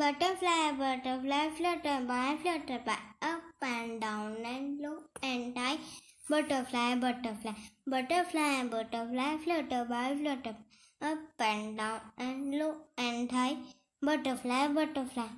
Butterfly, butterfly, flutter by, flutter by, up and down and low and high. Butterfly, butterfly, butterfly, butterfly, flutter by, flutter up and down and low and high. Butterfly, butterfly.